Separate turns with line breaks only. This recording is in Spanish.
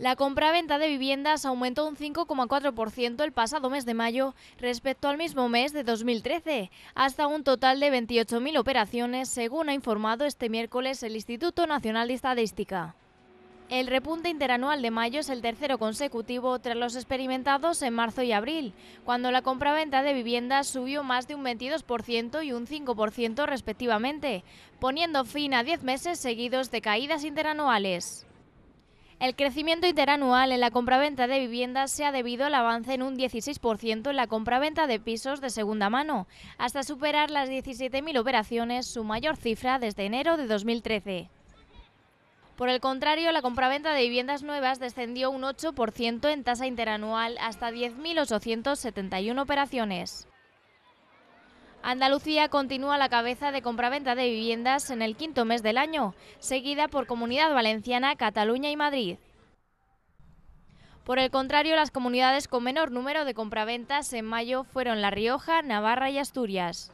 La compraventa de viviendas aumentó un 5,4% el pasado mes de mayo respecto al mismo mes de 2013, hasta un total de 28.000 operaciones, según ha informado este miércoles el Instituto Nacional de Estadística. El repunte interanual de mayo es el tercero consecutivo tras los experimentados en marzo y abril, cuando la compraventa de viviendas subió más de un 22% y un 5% respectivamente, poniendo fin a 10 meses seguidos de caídas interanuales. El crecimiento interanual en la compraventa de viviendas se ha debido al avance en un 16% en la compraventa de pisos de segunda mano, hasta superar las 17.000 operaciones, su mayor cifra desde enero de 2013. Por el contrario, la compraventa de viviendas nuevas descendió un 8% en tasa interanual hasta 10.871 operaciones. Andalucía continúa la cabeza de compraventa de viviendas en el quinto mes del año, seguida por Comunidad Valenciana, Cataluña y Madrid. Por el contrario, las comunidades con menor número de compraventas en mayo fueron La Rioja, Navarra y Asturias.